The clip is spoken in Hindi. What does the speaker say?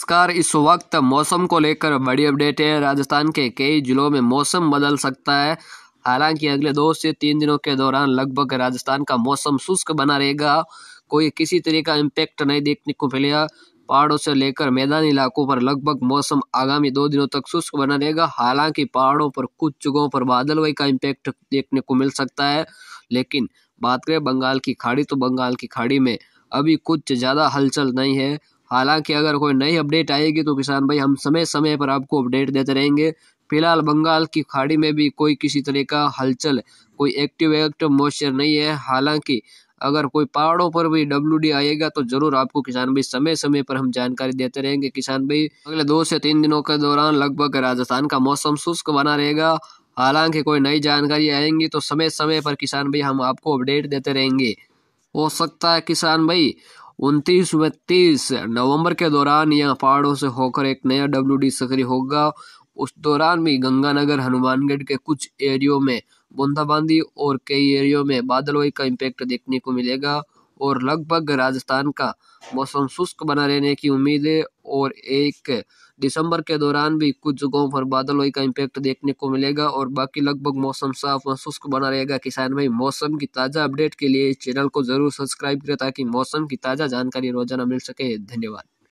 नमस्कार इस वक्त मौसम को लेकर बड़ी अपडेट है राजस्थान के कई जिलों में मौसम बदल सकता है हालांकि अगले दो से तीन दिनों के दौरान लगभग राजस्थान का मौसम शुष्क बना रहेगा कोई किसी तरह का इम्पेक्ट नहीं देखने को मिलेगा पहाड़ों से लेकर मैदानी इलाकों पर लगभग मौसम आगामी दो दिनों तक शुष्क बना रहेगा हालांकि पहाड़ों पर कुछ जगहों पर बादलवाई का इम्पैक्ट देखने को मिल सकता है लेकिन बात करें बंगाल की खाड़ी तो बंगाल की खाड़ी में अभी कुछ ज़्यादा हलचल नहीं है हालांकि अगर कोई नई अपडेट आएगी तो किसान भाई हम समय समय पर आपको अपडेट देते रहेंगे फिलहाल बंगाल की खाड़ी में भी कोई किसी तरह का हलचल कोई एक्टिव एक्टिव मॉइस्चर नहीं है हालांकि अगर कोई पहाड़ों पर भी डब्ल्यू डी आएगा तो जरूर आपको किसान भाई समय समय पर हम जानकारी देते रहेंगे किसान भाई अगले दो से तीन दिनों के दौरान लगभग राजस्थान का मौसम शुष्क बना रहेगा हालांकि कोई नई जानकारी आएंगी तो समय समय पर किसान भाई हम आपको अपडेट देते रहेंगे हो सकता है किसान भाई उनतीस व तीस नवम्बर के दौरान यहाँ पहाड़ों से होकर एक नया डब्ल्यू डी सक्रिय होगा उस दौरान भी गंगानगर हनुमानगढ़ के कुछ एरियो में बूंदाबांदी और कई एरियो में बादलवाई का इम्पैक्ट देखने को मिलेगा और लगभग राजस्थान का मौसम शुष्क बना रहने की उम्मीद है और एक दिसंबर के दौरान भी कुछ जगहों पर बादलों का इम्पैक्ट देखने को मिलेगा और बाकी लगभग मौसम साफ व शुष्क बना रहेगा किसान भाई मौसम की ताज़ा अपडेट के लिए इस चैनल को जरूर सब्सक्राइब करें ताकि मौसम की ताज़ा जानकारी रोजाना मिल सके धन्यवाद